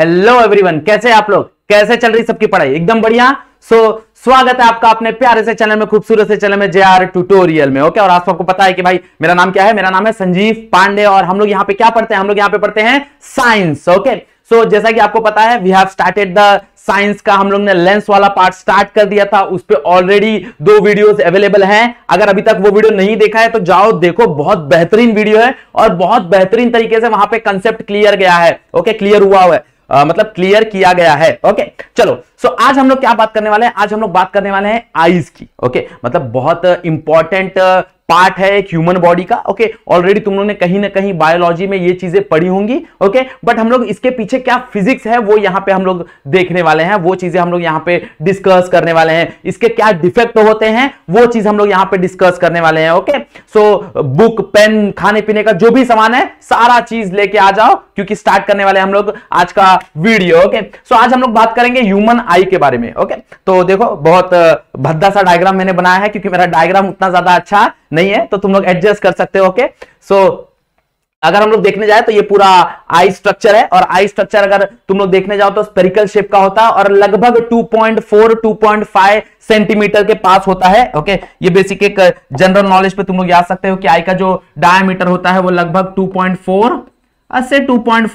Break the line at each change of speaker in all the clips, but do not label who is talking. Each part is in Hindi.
हेलो एवरीवन कैसे आप लोग कैसे चल रही सबकी पढ़ाई एकदम बढ़िया सो so, स्वागत है आपका अपने प्यारे से चैनल में खूबसूरत से चैनल में जे आर ट्यूटोरियल में ओके okay? और तो आप सबको पता है कि भाई मेरा नाम क्या है मेरा नाम है संजीव पांडे और हम लोग यहाँ पे क्या पढ़ते हैं हम लोग यहाँ पे पढ़ते हैं साइंस ओके सो जैसा कि आपको पता है we have started the science का हम लोग ने लेंस वाला पार्ट स्टार्ट कर दिया था उस पर ऑलरेडी दो वीडियोस अवेलेबल हैं अगर अभी तक वो वीडियो नहीं देखा है तो जाओ देखो बहुत बेहतरीन वीडियो है और बहुत बेहतरीन तरीके से वहां पे कंसेप्ट क्लियर गया है ओके okay? क्लियर हुआ हुआ है मतलब क्लियर किया गया है ओके चलो सो so, आज हम लोग क्या बात करने वाले हैं आज हम लोग बात करने वाले हैं आईज की ओके मतलब बहुत इंपॉर्टेंट uh, पार्ट uh, है एक ह्यूमन बॉडी का ओके okay? ऑलरेडी तुम लोगों ने कहीं ना कहीं बायोलॉजी में ये चीजें पढ़ी होंगी ओके okay? बट हम लोग इसके पीछे क्या फिजिक्स है वो यहाँ पे हम लोग देखने वाले हैं वो चीजें हम लोग यहाँ पे डिस्कस करने वाले हैं इसके क्या डिफेक्ट तो होते हैं वो चीज हम लोग यहाँ पे डिस्कस करने वाले हैं ओके सो बुक पेन खाने पीने का जो भी सामान है सारा चीज लेके आ जाओ क्योंकि स्टार्ट करने वाले हम लोग आज का video okay okay? So so, आज हम लोग बात करेंगे ह्यूमन आई के बारे में ओके तो देखो बहुत भद्दा सा डायग्राम मैंने बनाया है क्योंकि मेरा डायग्राम उतना ज्यादा अच्छा नहीं है तो तुम लोग एडजस्ट कर सकते हो ओके सो अगर हम लोग देखने जाए तो ये पूरा आई स्ट्रक्चर है और आई स्ट्रक्चर अगर तुम लोग देखने जाओ तो स्पेरिकल शेप का होता है और लगभग 2.4 2.5 सेंटीमीटर के पास होता है ओके ये बेसिक एक जनरल नॉलेज पे तुम लोग याद सकते हो कि आई का जो डायमीटर होता है वो लगभग 2.4 से 2.5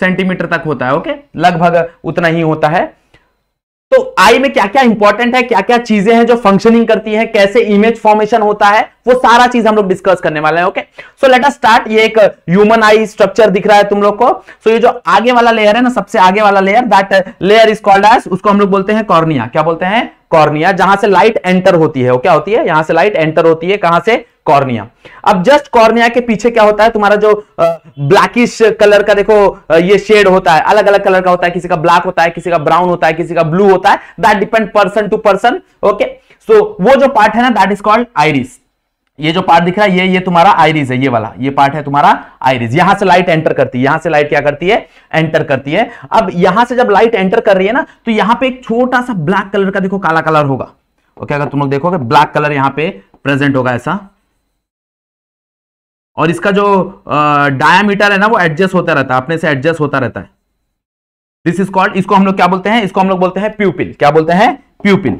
सेंटीमीटर तक होता है ओके लगभग उतना ही होता है तो आई में क्या क्या इंपॉर्टेंट है क्या क्या चीजें हैं जो फंक्शनिंग करती हैं कैसे इमेज फॉर्मेशन होता है वो सारा चीज हम लोग डिस्कस करने वाले हैं okay so let us start ये एक ह्यूमन आई स्ट्रक्चर दिख रहा है तुम लोग को सो so, ये जो आगे वाला लेयर है ना सबसे आगे वाला layer that layer is called as उसको हम लोग बोलते हैं कॉर्निया क्या बोलते हैं कॉर्निया जहां से लाइट एंटर होती है वो क्या होती है यहां से लाइट एंटर होती है कहां से कॉर्निया अब जस्ट कॉर्निया के पीछे क्या होता है तुम्हारा जो ब्लैकिश कलर का देखो ये शेड होता है अलग अलग कलर का होता है किसी का ब्लैक होता है किसी का ब्राउन होता है किसी का ब्लू होता है that depend person to person okay so वो जो पार्ट है ना दैट इज कॉल्ड आइरिस ये जो पार्ट दिख रहा है ये ये तुम्हारा आइरिस है ये वाला ये पार्ट है तुम्हारा आइरिस यहां से लाइट एंटर करती है यहां से लाइट क्या करती है एंटर करती है अब यहां से जब लाइट एंटर कर रही है ना तो यहां पे एक छोटा सा ब्लैक कलर का देखो काला कलर होगा ओके अगर तुम लोग देखोगे ब्लैक कलर यहां पे प्रेजेंट होगा ऐसा और इसका जो डायामीटर है ना वो एडजस्ट होता रहता है अपने से एडजस्ट होता रहता है दिस इज कॉल्ड इसको हम लोग क्या बोलते हैं इसको हम लोग बोलते हैं प्यूपिल क्या बोलते हैं प्यूपिल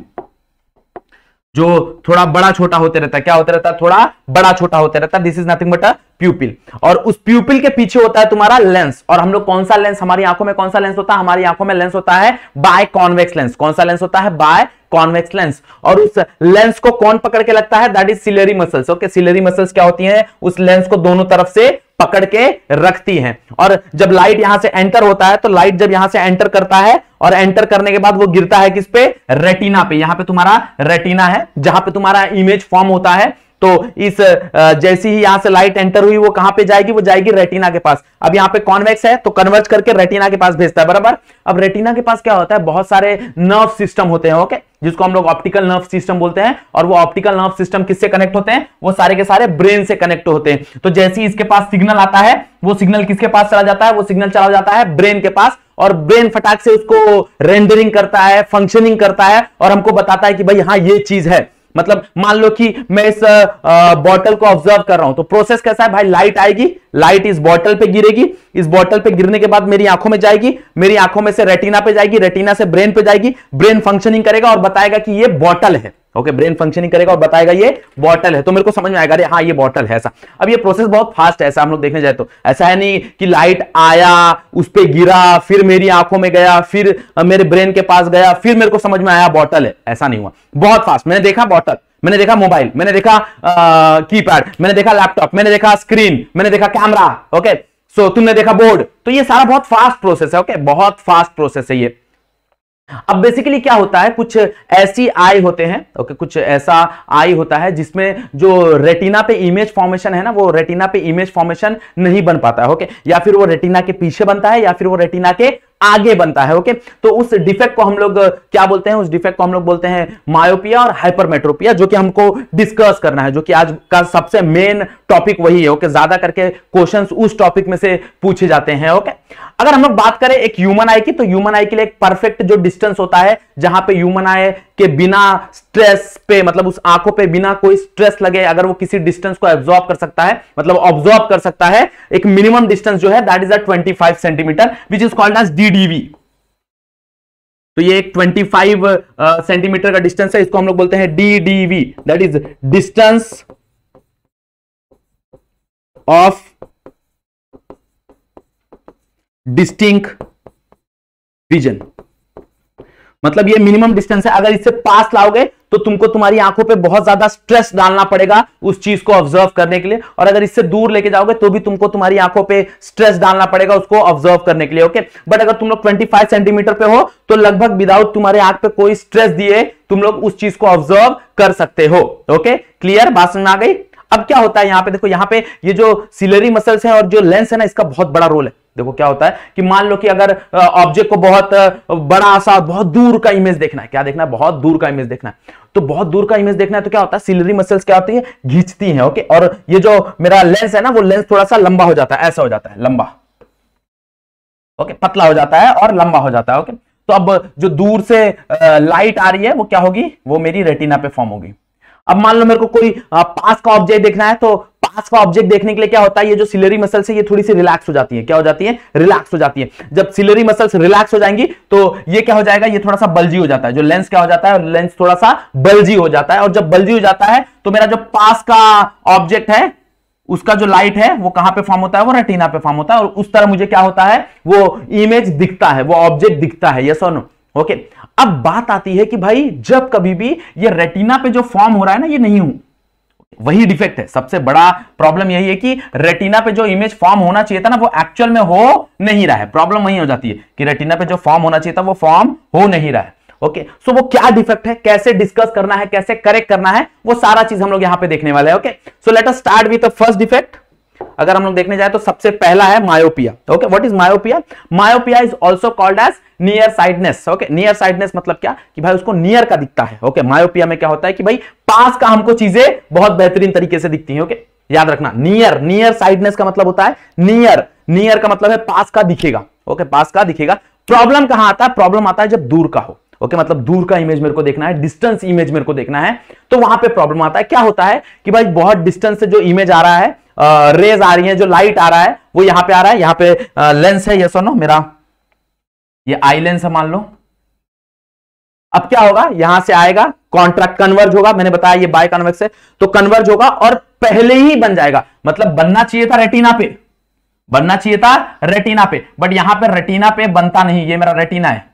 जो थोड़ा बड़ा छोटा होते रहता है क्या होता रहता है थोड़ा बड़ा छोटा होते रहता है this is nothing but a pupil और उस प्यूपिल के पीछे होता है तुम्हारा लेंस और हम लोग कौन सा लेंस हमारी आंखों में कौन सा लेंस होता है हमारी आंखों में लेंस होता है बाय कॉन्वेक्स लेंस कौन सा लेंस होता है बाय कॉन्वेक्स लेंस और उस लेंस को कौन पकड़ के लगता है that is ciliary muscles okay ciliary muscles क्या होती है उस लेंस को दोनों तरफ से पकड़ के रखती हैं और जब लाइट यहां से एंटर होता है तो लाइट जब यहां से एंटर करता है और एंटर करने के बाद वो गिरता है किस पे रेटिना पे यहां पे तुम्हारा रेटिना है जहां पे तुम्हारा इमेज फॉर्म होता है तो इस जैसी ही यहां से लाइट एंटर हुई वो कहां पे जाएगी वो जाएगी रेटिना के पास अब यहां पे कॉन्वेक्स है तो कन्वर्ज करके रेटिना के पास भेजता है बराबर अब रेटिना के पास क्या होता है बहुत सारे नर्व सिस्टम होते हैं ओके जिसको हम लोग ऑप्टिकल नर्व सिस्टम बोलते हैं और वो ऑप्टिकल नर्व सिस्टम किससे कनेक्ट होते हैं वो सारे के सारे ब्रेन से कनेक्ट होते हैं तो जैसे ही इसके पास सिग्नल आता है वो सिग्नल किसके पास चला जाता है वो सिग्नल चला जाता है ब्रेन के पास और ब्रेन फटाक से उसको रेंडरिंग करता है फंक्शनिंग करता है और हमको बताता है कि भाई हाँ ये चीज है मतलब मान लो कि मैं इस बॉटल को ऑब्जर्व कर रहा हूं तो प्रोसेस कैसा है भाई लाइट आएगी लाइट इस बॉटल पे गिरेगी इस बॉटल पे गिरने के बाद मेरी आंखों में जाएगी मेरी आंखों में से रेटिना पे जाएगी रेटिना से ब्रेन पे जाएगी ब्रेन फंक्शनिंग करेगा और बताएगा कि ये बॉटल है ओके ब्रेन फंक्शनिंग करेगा और बताएगा ये बॉटल है तो मेरे को समझ में आएगा अरे हाँ ये बॉटल है ऐसा अब ये प्रोसेस बहुत फास्ट है ऐसा हम लोग देखने जाए तो ऐसा है नहीं कि लाइट आया उस पर गिरा फिर मेरी आंखों में गया फिर मेरे ब्रेन के पास गया फिर मेरे को समझ में आया बॉटल है ऐसा नहीं हुआ बहुत फास्ट मैंने देखा बॉटल मैंने देखा मोबाइल मैंने देखा की मैंने देखा लैपटॉप मैंने देखा स्क्रीन मैंने देखा कैमरा ओके सो तुमने देखा बोर्ड तो ये सारा बहुत फास्ट प्रोसेस है ओके बहुत फास्ट प्रोसेस है ये अब बेसिकली क्या होता है कुछ ऐसी आई होते हैं ओके कुछ ऐसा आई होता है जिसमें जो रेटिना पे इमेज फॉर्मेशन है ना वो रेटिना पे इमेज फॉर्मेशन नहीं बन पाता है ओके या फिर वो रेटिना के पीछे बनता है या फिर वो रेटिना के आगे बनता है ओके तो उस डिफेक्ट को हम लोग क्या बोलते हैं उस डिफेक्ट को हम लोग बोलते हैं मायोपिया और हाइपरमेट्रोपिया जो कि हमको डिस्कस करना है जो कि आज का सबसे मेन टॉपिक वही है ओके ज्यादा करके क्वेश्चंस उस टॉपिक में से पूछे जाते हैं ओके अगर हम लोग बात करें एक ह्यूमन आई की तो ह्यूमन आई के लिए एक परफेक्ट जो डिस्टेंस होता है जहां पे ह्यूमन आई के बिना स्ट्रेस पे मतलब उस आंखों पे बिना कोई स्ट्रेस लगे अगर वो किसी डिस्टेंस को एब्जॉर्ब कर सकता है मतलब ऑब्जॉर्ब कर सकता है एक मिनिमम डिस्टेंस जो है that is a 25 centimetre which is called as D TDV तो ये एक 25 सेंटीमीटर uh, का डिस्टेंस है इसको हम लोग बोलते हैं DDV that is distance of distinct vision मतलब ये मिनिमम डिस्टेंस है अगर इससे पास लाओगे तो तुमको तुम्हारी आंखों पे बहुत ज्यादा स्ट्रेस डालना पड़ेगा उस चीज को ऑब्जर्व करने के लिए और अगर इससे दूर लेके जाओगे तो भी तुमको तुम्हारी आंखों पे स्ट्रेस डालना पड़ेगा उसको ऑब्जर्व करने के लिए ओके बट अगर तुम लोग 25 सेंटीमीटर पे हो तो लगभग विदाउट तुम्हारे आंख पे कोई स्ट्रेस दिए तुम लोग उस चीज को ऑब्जर्व कर सकते हो ओके क्लियर बात समझ आ गई अब क्या होता है यहां पे देखो यहां पे ये जो सिलरी मसल्स है और जो लेंस है ना इसका बहुत बड़ा रोल है देखो क्या होता है कि मान लो कि अगर ऑब्जेक्ट को बहुत बड़ा सा बहुत दूर का इमेज देखना है क्या देखना है बहुत दूर का इमेज देखना है तो बहुत दूर का इमेज देखना है तो क्या होता है सिलरी मसल्स क्या होती है घींचती है ओके और ये जो मेरा लेंस है ना वो लेंस थोड़ा सा लंबा हो जाता है ऐसा हो जाता है लंबा ओके पतला हो जाता है और लंबा हो जाता है ओके तो अब जो दूर से लाइट आ रही है वो क्या होगी वो मेरी रेटिना पे फॉर्म होगी अब मान लो मेरे को कोई पास का ऑब्जेक्ट देखना है तो पास का ऑब्जेक्ट देखने के लिए क्या होता है ये जो सिलरी मसल्स है ये थोड़ी सी रिलैक्स हो जाती है क्या हो जाती है रिलैक्स हो जाती है जब सिलरी मसल्स रिलैक्स हो जाएंगी तो ये क्या हो जाएगा ये थोड़ा सा बल्जी हो जाता है जो लेंस क्या हो जाता है लेंस थोड़ा सा बल्जी हो जाता है और जब बल्जी हो जाता है तो मेरा जो पास का ऑब्जेक्ट है उसका जो लाइट है वो कहां पे फॉर्म होता है वो रेटिना पे फॉर्म होता है और उस तरह मुझे क्या होता है वो इमेज दिखता है वो ऑब्जेक्ट दिखता है यस और नो ओके अब बात आती है कि भाई जब कभी भी ये रेटिना पे जो फॉर्म हो रहा है ना ये नहीं वही डिफेक्ट है सबसे बड़ा प्रॉब्लम यही है कि रेटिना पे जो इमेज फॉर्म होना चाहिए था ना वो एक्चुअल में हो नहीं रहा है प्रॉब्लम वही हो जाती है कि रेटिना पे जो फॉर्म होना चाहिए था वो फॉर्म हो नहीं रहा है ओके okay, सो so वो क्या डिफेक्ट है कैसे डिस्कस करना है कैसे करेक्ट करना है वो सारा चीज हम लोग यहां पे देखने वाले हैं okay so let us start the first defect अगर हम लोग देखने जाए तो सबसे पहला है myopia okay what is myopia myopia is also called as near sightedness okay near sightedness मतलब क्या कि भाई उसको नियर का दिखता है ओके okay? मायोपिया में क्या होता है कि भाई पास का हमको चीजें बहुत बेहतरीन तरीके से दिखती है ओके okay? याद रखना नियर नियर साइडनेस का मतलब होता है नियर नियर का मतलब है पास का दिखेगा ओके पास का दिखेगा प्रॉब्लम कहां आता है प्रॉब्लम आता है जब दूर का हो ओके मतलब दूर का इमेज मेरे को देखना है डिस्टेंस इमेज मेरे को देखना है तो वहां पे प्रॉब्लम आता है क्या होता है कि भाई बहुत डिस्टेंस से जो इमेज आ रहा है रेज आ रही है जो लाइट आ रहा है वो यहां पे आ रहा है यहां पे लेंस है ये सुनो मेरा ये आई लेंस है मान लो अब क्या होगा यहां से आएगा कॉन्ट्रैक्ट कन्वर्ज होगा मैंने बताया ये बाय कन्वेक्स है तो कन्वर्ज होगा और पहले ही बन जाएगा मतलब बनना चाहिए था रेटिना पे बनना चाहिए था रेटिना पे बट यहां पे रेटिना पे बनता नहीं ये मेरा रेटिना है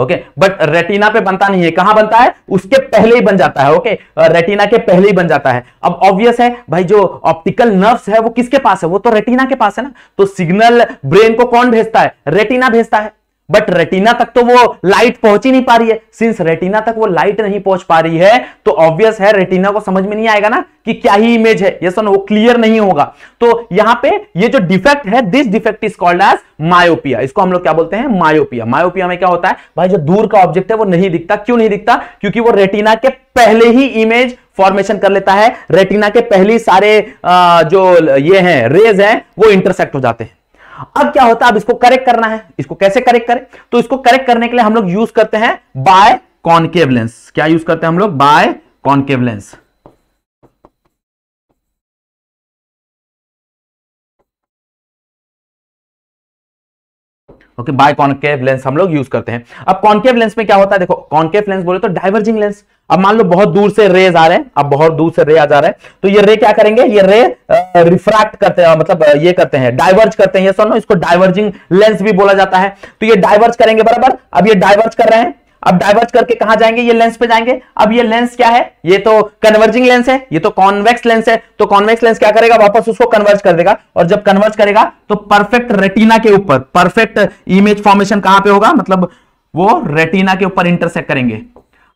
ओके बट रेटिना पे बनता नहीं है कहां बनता है उसके पहले ही बन जाता है ओके रेटिना uh, के पहले ही बन जाता है अब ऑब्वियस है भाई जो ऑप्टिकल नर्व्स है वो किसके पास है वो तो रेटिना के पास है ना तो सिग्नल ब्रेन को कौन भेजता है रेटिना भेजता है बट रेटिना तक तो वो लाइट पहुंच ही नहीं पा रही है सिंस रेटिना तक वो लाइट नहीं पहुंच पा रही है तो ऑब्वियस है रेटिना को समझ में नहीं आएगा ना कि क्या ही इमेज है ये सुन वो क्लियर नहीं होगा तो यहां पे ये जो डिफेक्ट है this defect is called as myopia इसको हम लोग क्या बोलते हैं मायोपिया मायोपिया में क्या होता है भाई जो दूर का ऑब्जेक्ट है वो नहीं दिखता क्यों नहीं दिखता क्योंकि वो रेटिना के पहले ही इमेज फॉर्मेशन कर लेता है रेटिना के पहले सारे जो ये है रेज है वो इंटरसेक्ट हो जाते हैं अब क्या होता है अब इसको करेक्ट करना है इसको कैसे करेक्ट करें तो इसको करेक्ट करने के लिए हम लोग यूज करते हैं बाय कॉनकेवलेंस क्या यूज करते हैं हम लोग by concave lens lens okay by concave lens हम लोग यूज करते हैं अब कॉन्केव लेंस में क्या होता है देखो कॉन्केव लेंस बोले तो डाइवर्जिंग लेंस अब मान लो बहुत दूर से रेज आ रहे हैं अब बहुत दूर से रे आ जा रहे हैं तो ये रे क्या करेंगे ये रे रिफ्रैक्ट करते हैं मतलब ये करते हैं डाइवर्ज करते हैं ये सुनो इसको डाइवर्जिंग लेंस भी बोला जाता है तो ये डाइवर्ज करेंगे बराबर अब ये डाइवर्ज कर रहे हैं अब डाइवर्ज करके कहा जाएंगे ये लेंस पे जाएंगे अब ये लेंस क्या है ये तो कन्वर्जिंग लेंस है ये तो कॉन्वेक्स लेंस है तो कॉन्वेक्स लेंस क्या करेगा वापस उसको कन्वर्ज कर देगा और जब कन्वर्ज करेगा तो परफेक्ट रेटिना के ऊपर परफेक्ट इमेज फॉर्मेशन कहां पे होगा मतलब वो रेटिना के ऊपर इंटरसेक्ट करेंगे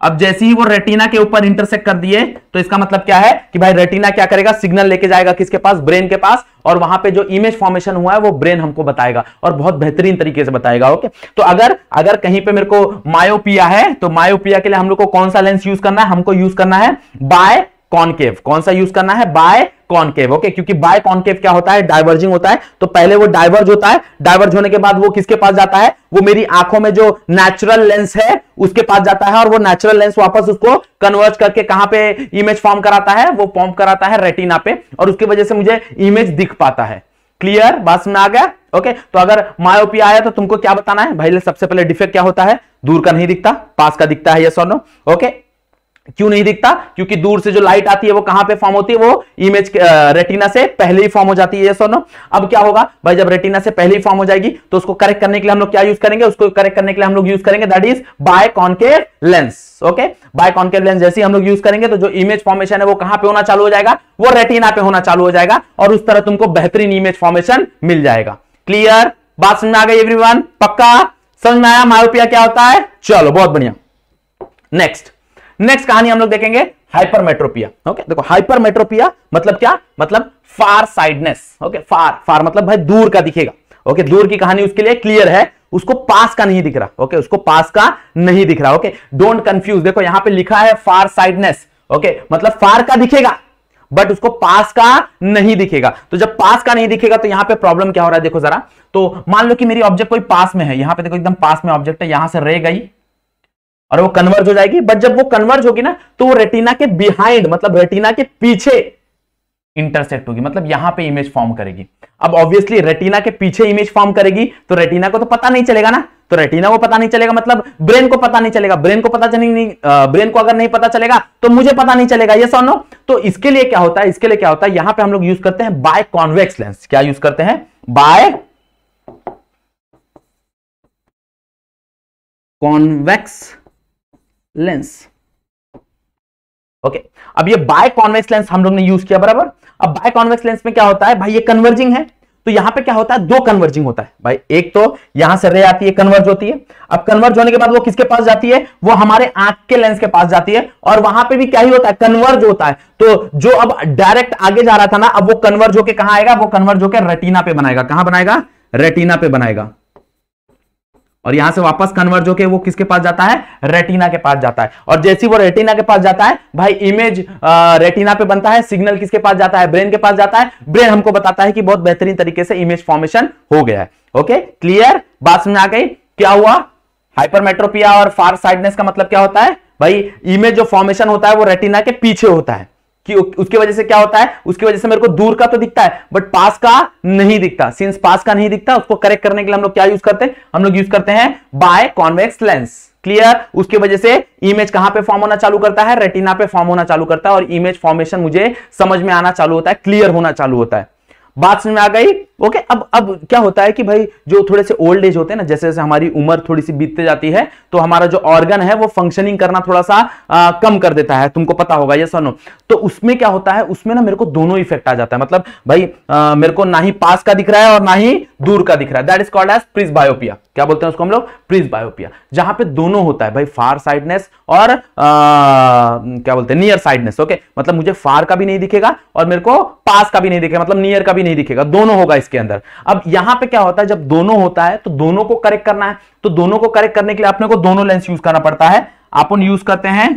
अब जैसे ही वो रेटिना के ऊपर इंटरसेक्ट कर दिए तो इसका मतलब क्या है कि भाई रेटिना क्या करेगा सिग्नल लेके जाएगा किसके पास ब्रेन के पास और वहां पे जो इमेज फॉर्मेशन हुआ है वो ब्रेन हमको बताएगा और बहुत बेहतरीन तरीके से बताएगा ओके तो अगर अगर कहीं पे मेरे को मायोपिया है तो मायोपिया के लिए हम लोग को कौन सा लेंस यूज करना है हमको यूज करना है बाय कॉनकेव कौन सा यूज करना है बाय कॉनकेव ओके क्योंकि बाय कॉनकेव क्या होता है डाइवर्जिंग होता है तो पहले वो डाइवर्ज होता है डाइवर्ज होने के बाद वो किसके पास जाता है वो मेरी आंखों में जो नेचुरल लेंस है उसके पास जाता है और वो नेचुरल लेंस वापस उसको कन्वर्ज करके कहां पे इमेज फॉर्म कराता है वो फॉर्म कराता है रेटिना पे और उसकी वजह से मुझे इमेज दिख पाता है क्लियर बात में आ गया ओके तो अगर मायोपिया आया तो तुमको क्या बताना है भाई सबसे पहले डिफेक्ट क्या होता है दूर का नहीं दिखता पास का दिखता है यस और नो ओके क्यों नहीं दिखता क्योंकि दूर से जो लाइट आती है वो कहां पे फॉर्म होती है वो इमेज रेटिना से पहले ही फॉर्म हो जाती है ये सोनो अब क्या होगा भाई जब रेटिना से पहले ही फॉर्म हो जाएगी तो उसको करेक्ट करने के लिए हम लोग क्या यूज करेंगे उसको करेक्ट करने के लिए हम लोग यूज करेंगे that is by concave lens okay by concave lens जैसे हम लोग यूज करेंगे तो जो इमेज फॉर्मेशन है वो कहां पर होना चालू हो जाएगा वो रेटिना पे होना चालू हो जाएगा और उस तरह तुमको बेहतरीन इमेज फॉर्मेशन मिल जाएगा क्लियर बात समझ में आ गई एवरीवन पक्का समझ में आया मायोपिया क्या होता है चलो बहुत बढ़िया नेक्स्ट नेक्स्ट कहानी हम लोग देखेंगे हाइपरमेट्रोपिया ओके देखो हाइपरमेट्रोपिया मतलब क्या मतलब फार साइडनेस ओके फार फार मतलब भाई दूर का दिखेगा ओके दूर की कहानी उसके लिए क्लियर है उसको पास का नहीं दिख रहा ओके उसको पास का नहीं दिख रहा ओके डोंट कंफ्यूज देखो यहां पे लिखा है फार साइडनेस ओके मतलब फार का दिखेगा बट उसको पास का नहीं दिखेगा तो जब पास का नहीं दिखेगा तो यहां पे प्रॉब्लम क्या हो रहा है देखो जरा तो मान लो कि मेरी ऑब्जेक्ट कोई पास में है यहां पे देखो एकदम पास में ऑब्जेक्ट है यहां से रह गई और वो कन्वर्ज हो जाएगी बट जब वो कन्वर्ज होगी ना तो वो रेटिना के बिहाइंड मतलब रेटिना के पीछे इंटरसेक्ट होगी मतलब यहां पे इमेज फॉर्म करेगी अब ऑब्वियसली रेटिना के पीछे इमेज फॉर्म करेगी तो रेटिना को तो पता नहीं चलेगा ना तो रेटिना को पता नहीं चलेगा मतलब ब्रेन को पता नहीं चलेगा ब्रेन को पता चलेगा नहीं ब्रेन को अगर नहीं पता चलेगा तो मुझे पता नहीं चलेगा ये सोनो तो इसके लिए क्या होता है इसके लिए क्या होता है यहां पर हम लोग यूज करते हैं बाय कॉन्वेक्स लेंस क्या यूज करते हैं बाय कॉन्वेक्स लेंस ओके अब ये बाय कॉन्वेक्स लेंस हम लोग ने यूज किया बराबर अब बाय कॉन्वेक्स लेंस में क्या होता है भाई ये कन्वर्जिंग है तो यहां पे क्या होता है दो कन्वर्जिंग होता है भाई एक तो यहां से रे आती है कन्वर्ज होती है अब कन्वर्ज होने के बाद वो किसके पास जाती है वो हमारे आंख के लेंस के पास जाती है और वहां पे भी क्या ही होता है कन्वर्ज होता है तो जो अब डायरेक्ट आगे जा रहा था ना अब वो कन्वर्ज होकर कहां आएगा वो कन्वर्ज होकर रेटिना पे बनाएगा कहां बनाएगा रेटिना पे बनाएगा और यहां से वापस कन्वर्ज होकर वो किसके पास जाता है रेटिना के पास जाता है और जैसी वो रेटिना के पास जाता है भाई इमेज रेटिना पे बनता है सिग्नल किसके पास जाता है ब्रेन के पास जाता है ब्रेन हमको बताता है कि बहुत बेहतरीन तरीके से इमेज फॉर्मेशन हो गया है ओके क्लियर बात समझ आ गई क्या हुआ हाइपरमेट्रोपिया और फार साइडनेस का मतलब क्या होता है भाई इमेज जो फॉर्मेशन होता है वो रेटिना के पीछे होता है कि उसकी वजह से क्या होता है उसकी वजह से मेरे को दूर का तो दिखता है बट पास का नहीं दिखता सिंस पास का नहीं दिखता उसको करेक्ट करने के लिए हम लोग क्या यूज करते हैं हम लोग यूज करते हैं बाय कॉन्वेक्स लेंस क्लियर उसके वजह से इमेज कहां पे फॉर्म होना चालू करता है रेटिना पे फॉर्म होना चालू करता है और इमेज फॉर्मेशन मुझे समझ में आना चालू होता है क्लियर होना चालू होता है बात समझ में आ गई ओके अब अब क्या होता है कि भाई जो थोड़े से ओल्ड एज होते हैं ना जैसे जैसे हमारी उम्र थोड़ी सी बीतते जाती है तो हमारा जो ऑर्गन है वो फंक्शनिंग करना थोड़ा सा आ, कम कर देता है तुमको पता होगा ये सोनो तो उसमें क्या होता है उसमें ना मेरे को दोनों इफेक्ट आ जाता है मतलब भाई आ, मेरे को ना ही पास का दिख रहा है और ना ही दूर का दिख रहा है that is called as presbyopia क्या बोलते हैं उसको हम लोग प्रिज बायोपिया जहां पे दोनों होता है भाई फार साइडनेस और आ, क्या बोलते हैं नियर साइडनेस ओके मतलब मुझे फार का भी नहीं दिखेगा और मेरे को पास का भी नहीं दिखेगा मतलब नियर का भी नहीं दिखेगा दोनों होगा इसके अंदर अब यहां पे क्या होता है जब दोनों होता है तो दोनों को करेक्ट करना है तो दोनों को करेक्ट करने के लिए अपने को दोनों लेंस यूज करना पड़ता है अपन यूज करते हैं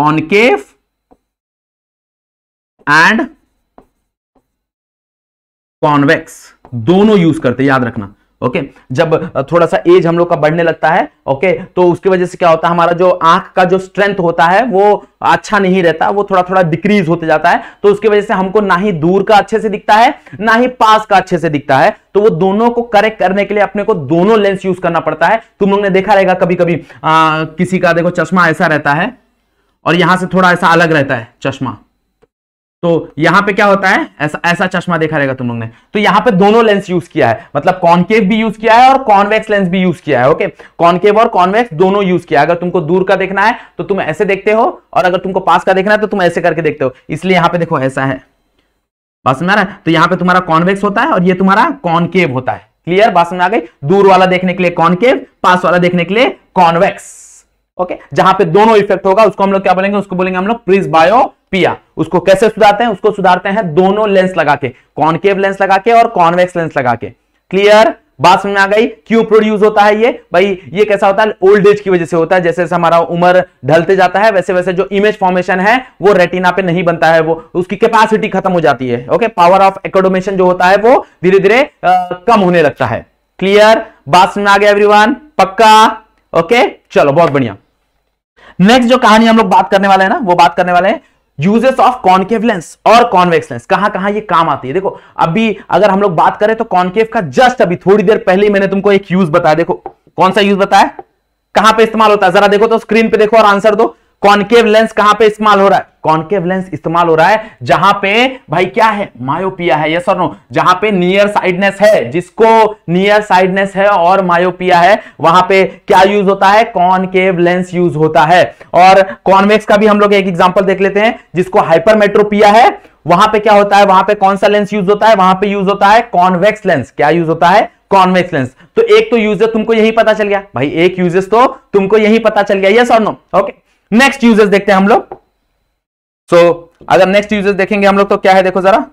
कॉनकेव एंड कॉन्वेक्स दोनों यूज करते याद रखना ओके जब थोड़ा सा एज हम लोग का बढ़ने लगता है ओके तो उसकी वजह से क्या होता है हमारा जो आंख का जो स्ट्रेंथ होता है वो अच्छा नहीं रहता वो थोड़ा थोड़ा डिक्रीज होते जाता है तो उसकी वजह से हमको ना ही दूर का अच्छे से दिखता है ना ही पास का अच्छे से दिखता है तो वो दोनों को करेक्ट करने के लिए अपने को दोनों लेंस यूज करना पड़ता है तुम लोग ने देखा रहेगा कभी कभी आ, किसी का देखो चश्मा ऐसा रहता है और यहां से थोड़ा ऐसा अलग रहता है चश्मा तो यहां पे क्या होता है ऐसा ऐसा चश्मा देखा रहेगा तुम लोग ने तो यहां पे दोनों लेंस यूज किया है मतलब कॉनकेव भी यूज किया है और कॉन्वेक्स लेंस भी यूज किया है ओके कॉन्केव और कॉन्वेक्स दोनों यूज किया है अगर तुमको दूर का देखना है तो तुम ऐसे देखते हो और अगर तुमको पास का देखना है तो तुम ऐसे करके देखते हो इसलिए यहां पर देखो ऐसा है बस में रहा तो यहां पर तुम्हारा कॉन्वेक्स होता है और ये तुम्हारा कॉन्केव होता है क्लियर बात समझ आ गई दूर वाला देखने के लिए कॉन्केव पास वाला देखने के लिए कॉन्वेक्स ओके जहां पे दोनों इफेक्ट होगा उसको हम लोग क्या बोलेंगे उसको बोलेंगे हम लोग प्रिज बायो पिया उसको कैसे सुधारते हैं उसको सुधारते हैं दोनों लेंस लगा के कॉनकेव लेंस लगा के और कॉन्वेक्स लेंस लगा के क्लियर बात समझ में आ गई क्यों प्रोड्यूस होता है ये भाई ये कैसा होता है ओल्ड एज की वजह से होता है जैसे जैसे हमारा उम्र ढलते जाता है वैसे वैसे जो इमेज फॉर्मेशन है वो रेटिना पे नहीं बनता है वो उसकी कैपेसिटी खत्म हो जाती है ओके पावर ऑफ एकोडोमेशन जो होता है वो धीरे धीरे कम होने लगता है क्लियर बात समझ में आ गया एवरीवन पक्का ओके चलो बहुत बढ़िया नेक्स्ट जो कहानी हम लोग बात करने वाले हैं ना वो बात करने वाले हैं यूजेस ऑफ कॉन्केव लेंस और कॉन्वेक्स लेंस कहां कहां ये काम आती है देखो अभी अगर हम लोग बात करें तो कॉन्केव का जस्ट अभी थोड़ी देर पहले मैंने तुमको एक यूज बताया देखो कौन सा यूज बताया कहां पे इस्तेमाल होता है जरा देखो तो स्क्रीन पे देखो और आंसर दो कॉन्केव लेंस कहां पे इस्तेमाल हो रहा है कॉन्केव लेंस इस्तेमाल हो रहा है जहां पे भाई क्या है मायोपिया है यस और नो जहां पे नियर साइडनेस है जिसको नियर साइडनेस है और मायोपिया है वहां पे क्या यूज होता है कॉनकेव लेंस यूज होता है और कॉन्वेक्स का भी हम लोग एक एग्जांपल देख लेते हैं जिसको हाइपरमेट्रोपिया है वहां पे क्या होता है वहां पे कौन सा लेंस यूज होता है वहां पे यूज होता है कॉन्वेक्स लेंस क्या यूज होता है कॉन्वेक्स लेंस तो एक तो यूजेस तुमको यही पता चल गया भाई एक यूजेस तो तुमको यही पता चल गया यस और नो ओके नेक्स्ट यूजेस देखते हैं हम लोग सो so, अगर नेक्स्ट यूजेस देखेंगे हम लोग तो क्या है देखो जरा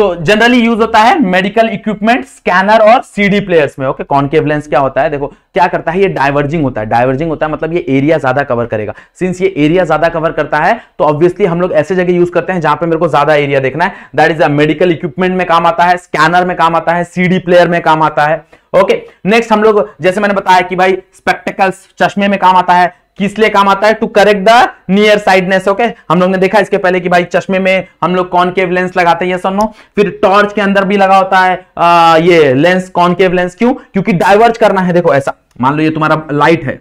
तो जनरली यूज होता है मेडिकल इक्विपमेंट स्कैनर और सीडी प्लेयर्स में ओके कॉन्केव लेंस क्या होता है देखो क्या करता है ये डाइवर्जिंग होता है डाइवर्जिंग होता है मतलब ये एरिया ज्यादा कवर करेगा सिंस ये एरिया ज्यादा कवर करता है तो ऑब्वियसली हम लोग ऐसे जगह यूज करते हैं जहां पे मेरे को ज्यादा एरिया देखना है that is a medical equipment में काम आता है स्कैनर में काम आता है सीडी प्लेयर में काम आता है ओके नेक्स्ट हम लोग जैसे मैंने बताया कि भाई स्पेक्टिकल्स चश्मे में काम आता है किस लिए काम आता है to correct the near sightedness okay हम लोग ने देखा इसके पहले कि भाई चश्मे में हम लोग केव लेंस लगाते हैं ये सुनो फिर टॉर्च के अंदर भी लगा होता है आ, ये लेंस केव लेंस क्यों क्योंकि डाइवर्ज करना है देखो ऐसा मान लो ये तुम्हारा लाइट है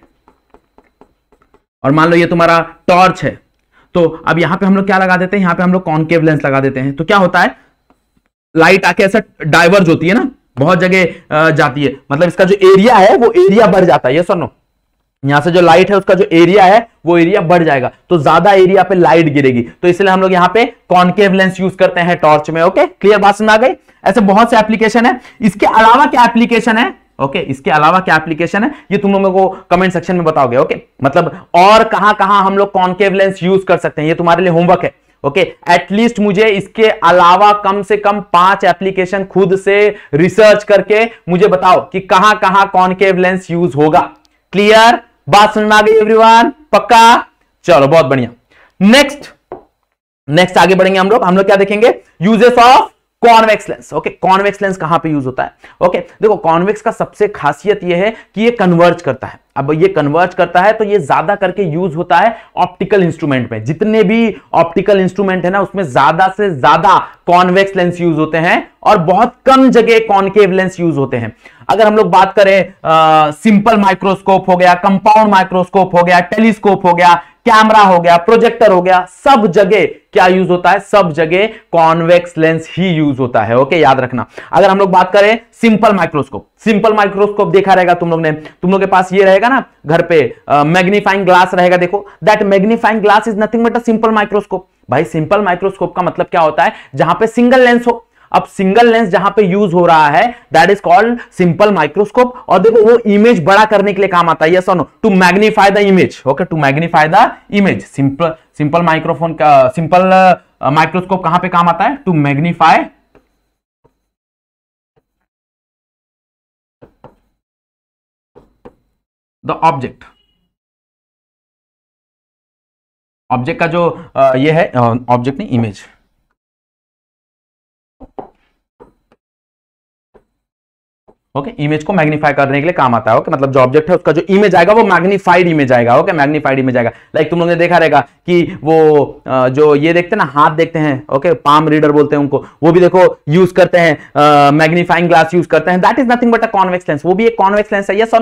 और मान लो ये तुम्हारा टॉर्च है तो अब यहां पे हम लोग क्या लगा देते हैं यहां पे हम लोग कॉनकेव लेंस लगा देते हैं तो क्या होता है लाइट आके ऐसा डाइवर्ज होती है ना बहुत जगह जाती है मतलब इसका जो एरिया है वो एरिया बढ़ जाता है ये सुनो यहां से जो लाइट है उसका जो एरिया है वो एरिया बढ़ जाएगा तो ज्यादा एरिया पे लाइट गिरेगी तो इसलिए हम लोग यहाँ पे कॉन्केव लेंस यूज करते हैं टॉर्च में ओके क्लियर बात समझ आ गई ऐसे बहुत से एप्लीकेशन है इसके अलावा क्या एप्लीकेशन है ओके okay, इसके अलावा क्या एप्लीकेशन है ये तुम लोगों को कमेंट सेक्शन में बताओगे ओके okay? मतलब और कहां कहां हम लोग कॉन्केव लेंस यूज कर सकते हैं ये तुम्हारे लिए होमवर्क है ओके okay, एटलीस्ट मुझे इसके अलावा कम से कम पांच एप्लीकेशन खुद से रिसर्च करके मुझे बताओ कि कहां कहां कॉनकेव लेंस यूज होगा क्लियर बात समझ में आ गई एवरीवन पक्का चलो बहुत बढ़िया नेक्स्ट नेक्स्ट आगे बढ़ेंगे हम लोग हम लोग क्या देखेंगे uses of convex lens okay convex lens कहां पे यूज होता है ओके okay, देखो कॉन्वेक्स का सबसे खासियत यह है कि ये कन्वर्ज करता है अब ये कन्वर्ज करता है तो ये ज्यादा करके यूज होता है ऑप्टिकल इंस्ट्रूमेंट में जितने भी ऑप्टिकल इंस्ट्रूमेंट है ना उसमें ज्यादा से ज्यादा कॉन्वेक्स लेंस यूज होते हैं और बहुत कम जगह कॉन्केव लेंस यूज होते हैं अगर हम लोग बात करें सिंपल माइक्रोस्कोप हो गया कंपाउंड माइक्रोस्कोप हो गया टेलीस्कोप हो गया कैमरा हो गया प्रोजेक्टर हो गया सब जगह क्या यूज होता है सब जगह कॉन्वेक्स लेंस ही यूज होता है ओके याद रखना अगर हम लोग बात करें सिंपल माइक्रोस्कोप सिंपल माइक्रोस्कोप देखा रहेगा तुम लोग ने तुम लोग के पास ये रहेगा ना घर पे मैग्नीफाइंग ग्लास रहेगा देखो that magnifying glass is nothing but a simple microscope भाई सिंपल माइक्रोस्कोप का मतलब क्या होता है जहां पे सिंगल लेंस हो अब सिंगल लेंस जहां पे यूज हो रहा है that is called simple microscope और देखो वो इमेज बड़ा करने के लिए काम आता है yes no to magnify the image okay to magnify the image simple simple microphone का सिंपल माइक्रोस्कोप uh, कहां पे काम आता है to magnify the object object का जो uh, ये है ऑब्जेक्ट uh, नहीं इमेज ओके इमेज को मैग्नीफाई करने के लिए काम आता है ओके मतलब जो ऑब्जेक्ट है उसका जो इमेज आएगा वो मैग्नीफाइड इमेज आएगा ओके मैग्नीफाइड इमेज आएगा लाइक तुम लोगों ने देखा रहेगा कि वो जो ये देखते हैं ना हाथ देखते हैं ओके पाम रीडर बोलते हैं उनको वो भी देखो यूज करते हैं मैग्नीफाइंग ग्लास यूज करते हैं that is nothing but a convex lens वो भी एक कॉन्वेक्स लेंस है यस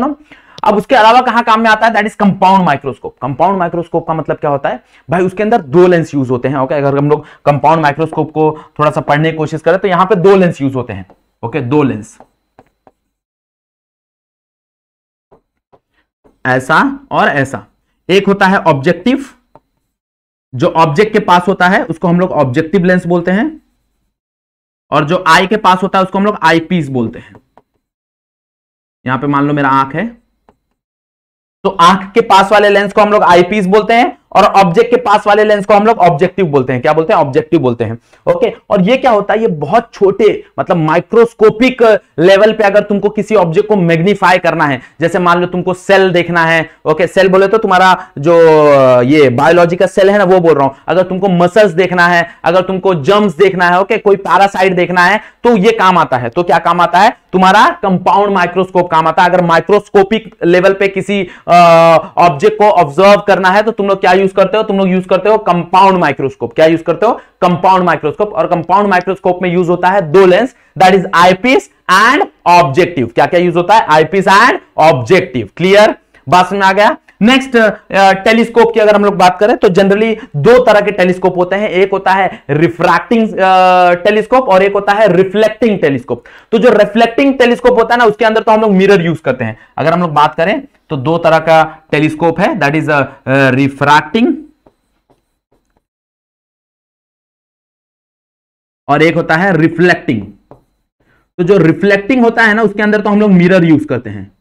अब उसके अलावा कहां काम में आता है that is compound microscope compound microscope का मतलब क्या होता है भाई उसके अंदर दो लेंस यूज होते हैं ओके अगर हम लोग कंपाउंड माइक्रोस्कोप को थोड़ा सा पढ़ने की कोशिश करें तो यहां पर दो लेंस यूज होते हैं ओके दो लेंस ऐसा और ऐसा एक होता है ऑब्जेक्टिव जो ऑब्जेक्ट के पास होता है उसको हम लोग ऑब्जेक्टिव लेंस बोलते हैं और जो आई के पास होता है उसको हम लोग आई पीस बोलते हैं यहां पे मान लो मेरा आंख है तो आंख के पास वाले लेंस को हम लोग आई पीस बोलते हैं और ऑब्जेक्ट के पास वाले लेंस को हम लोग ऑब्जेक्टिव बोलते हैं क्या बोलते हैं ऑब्जेक्टिव बोलते हैं ओके और ये क्या होता है ये बहुत छोटे मतलब माइक्रोस्कोपिक लेवल पे अगर तुमको किसी ऑब्जेक्ट को मैग्निफाई करना है जैसे मान लो तुमको सेल देखना है ओके सेल बोले तो तुम्हारा जो ये बायोलॉजी का सेल है ना वो बोल रहा हूं अगर तुमको मसल्स देखना है अगर तुमको जम्स देखना है ओके कोई पैरासाइट देखना है तो ये काम आता है तो क्या काम आता है तुम्हारा कंपाउंड माइक्रोस्कोप काम आता है अगर माइक्रोस्कोपिक लेवल पे किसी ऑब्जेक्ट को ऑब्जर्व करना है तो तुम लोग क्या यूज यूज करते हो तुम लोग यूज करते हो कंपाउंड माइक्रोस्कोप क्या यूज करते हो कंपाउंड माइक्रोस्कोप और कंपाउंड माइक्रोस्कोप में यूज होता है दो lens that is eyepiece and objective क्या क्या यूज होता है आईपीस एंड ऑब्जेक्टिव क्लियर बात समझ आ गया नेक्स्ट टेलीस्कोप uh, uh, की अगर हम लोग बात करें तो जनरली दो तरह के टेलीस्कोप होते हैं एक होता है रिफ्रैक्टिंग टेलीस्कोप uh, और एक होता है रिफ्लेक्टिंग टेलीस्कोप तो जो रिफ्लेक्टिंग टेलीस्कोप होता है ना उसके अंदर तो हम लोग मिरर यूज करते हैं अगर हम लोग बात करें तो दो तरह का टेलीस्कोप है दैट इज रिफ्रैक्टिंग और एक होता है रिफ्लेक्टिंग तो जो रिफ्लेक्टिंग होता है ना उसके अंदर तो हम लोग मिरर यूज करते हैं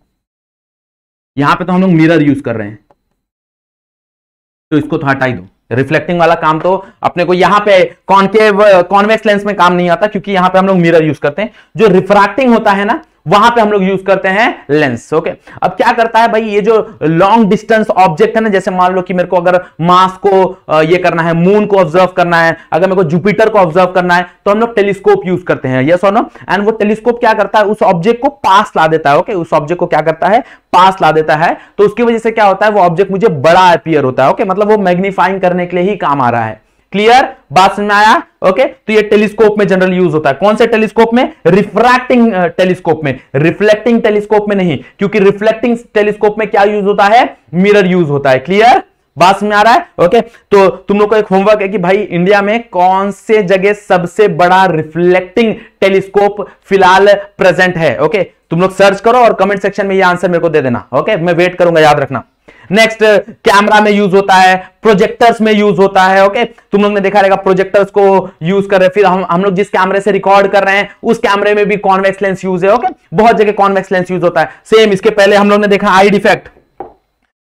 यहां पे तो हम लोग मिरर यूज कर रहे हैं तो इसको तो हटाई दो रिफ्लेक्टिंग वाला काम तो अपने को यहां पे कॉन्केव कॉन्वेक्स लेंस में काम नहीं आता क्योंकि यहां पे हम लोग मिरर यूज करते हैं जो रिफ्रैक्टिंग होता है ना वहां पे हम लोग यूज करते हैं लेंस ओके अब क्या करता है भाई ये जो लॉन्ग डिस्टेंस ऑब्जेक्ट है ना जैसे मान लो कि मेरे को अगर मास को ये करना है मून को ऑब्जर्व करना है अगर मेरे को जुपिटर को ऑब्जर्व करना है तो हम लोग टेलीस्कोप यूज करते हैं यस और नो एंड वो टेलीस्कोप क्या करता है उस ऑब्जेक्ट को पास ला देता है ओके उस ऑब्जेक्ट को क्या करता है पास ला देता है तो उसकी वजह से क्या होता है वो ऑब्जेक्ट मुझे बड़ा अपियर होता है ओके मतलब वो मैग्निफाइंग करने के लिए ही काम आ रहा है क्लियर बात समझ में आया ओके तो ये टेलीस्कोप में जनरल यूज होता है कौन से टेलीस्कोप में रिफ्रैक्टिंग uh, टेलीस्कोप में रिफ्लेक्टिंग टेलीस्कोप में नहीं क्योंकि रिफ्लेक्टिंग टेलीस्कोप में क्या यूज होता है मिरर यूज होता है क्लियर बात समझ में आ रहा है ओके तो तुम लोग को एक होमवर्क है कि भाई इंडिया में कौन से जगह सबसे बड़ा रिफ्लेक्टिंग टेलीस्कोप फिलहाल प्रेजेंट है ओके तुम लोग सर्च करो और कमेंट सेक्शन में ये आंसर मेरे को दे देना ओके मैं वेट करूंगा याद रखना नेक्स्ट कैमरा uh, में यूज होता है प्रोजेक्टर्स में यूज होता है ओके तुम लोग ने देखा रहेगा प्रोजेक्टर्स को यूज कर रहे फिर हम हम लोग जिस कैमरे से रिकॉर्ड कर रहे हैं उस कैमरे में भी कॉन्वेक्स लेंस यूज है ओके बहुत जगह कॉन्वेक्स लेंस यूज होता है सेम इसके पहले हम लोग ने देखा आई डिफेक्ट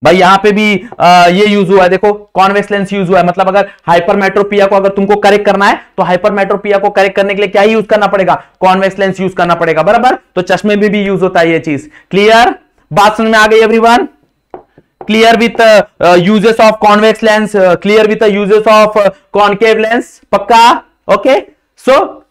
भाई यहां पे भी आ, ये यूज हुआ है देखो कॉन्वेक्स लेंस यूज हुआ है मतलब अगर हाइपरमेट्रोपिया को अगर तुमको करेक्ट करना है तो हाइपरमेट्रोपिया को करेक्ट करने के लिए क्या यूज करना पड़ेगा कॉन्वेक्स लेंस यूज करना पड़ेगा बराबर तो चश्मे में भी यूज होता है ये चीज क्लियर बात सुन में आ गई everyone clear with uh, uh, uses of convex lens uh, clear with the uses of uh, concave lens pakka okay so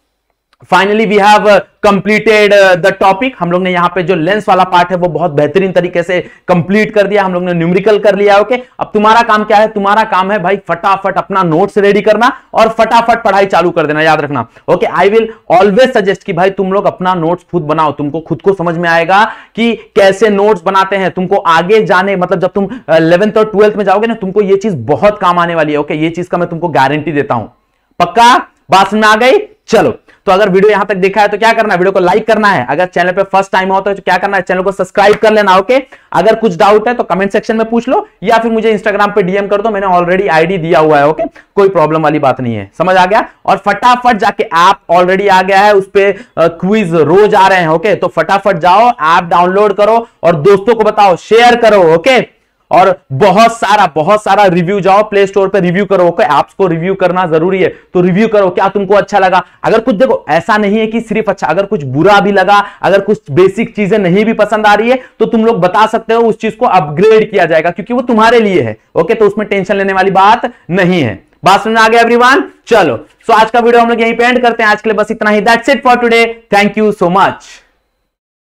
finally we have completed the topic हम लोग ने यहाँ पे जो लेंस वाला पार्ट है वो बहुत बेहतरीन तरीके से कंप्लीट कर दिया हम लोग ने न्यूमरिकल कर लिया ओके okay? अब तुम्हारा काम क्या है तुम्हारा काम है भाई फटाफट अपना नोट्स रेडी करना और फटाफट पढ़ाई चालू कर देना याद रखना okay I will always suggest कि भाई तुम लोग अपना नोट्स खुद बनाओ तुमको खुद को समझ में आएगा कि कैसे नोट्स बनाते हैं तुमको आगे जाने मतलब जब तुम इलेवंथ uh, और ट्वेल्थ में जाओगे ना तुमको ये चीज बहुत काम आने वाली है ओके okay? ये चीज का मैं तुमको गारंटी देता हूं पक्का बात में आ गई चलो तो अगर वीडियो यहां तक देखा है तो क्या करना है वीडियो को लाइक करना है अगर चैनल पर फर्स्ट टाइम हो तो क्या करना है चैनल को सब्सक्राइब कर लेना ओके अगर कुछ डाउट है तो कमेंट सेक्शन में पूछ लो या फिर मुझे इंस्टाग्राम पर डीएम कर दो मैंने ऑलरेडी आईडी दिया हुआ है ओके कोई प्रॉब्लम वाली बात नहीं है समझ आ गया और फटाफट जाके ऐप ऑलरेडी आ गया है उस पर क्विज रोज आ रहे हैं ओके तो फटाफट जाओ ऐप डाउनलोड करो और दोस्तों को बताओ शेयर करो ओके और बहुत सारा बहुत सारा रिव्यू जाओ प्ले स्टोर पर रिव्यू करो ओके ऐप्स को रिव्यू करना जरूरी है तो रिव्यू करो क्या तुमको अच्छा लगा अगर कुछ देखो ऐसा नहीं है कि सिर्फ अच्छा अगर कुछ बुरा भी लगा अगर कुछ बेसिक चीजें नहीं भी पसंद आ रही है तो तुम लोग बता सकते हो उस चीज को अपग्रेड किया जाएगा क्योंकि वो तुम्हारे लिए है ओके तो उसमें टेंशन लेने वाली बात नहीं है बात सुनने आ गया एवरीवन चलो सो आज का वीडियो हम लोग यहीं पे एंड करते हैं आज के लिए बस इतना ही that's it for today thank you so much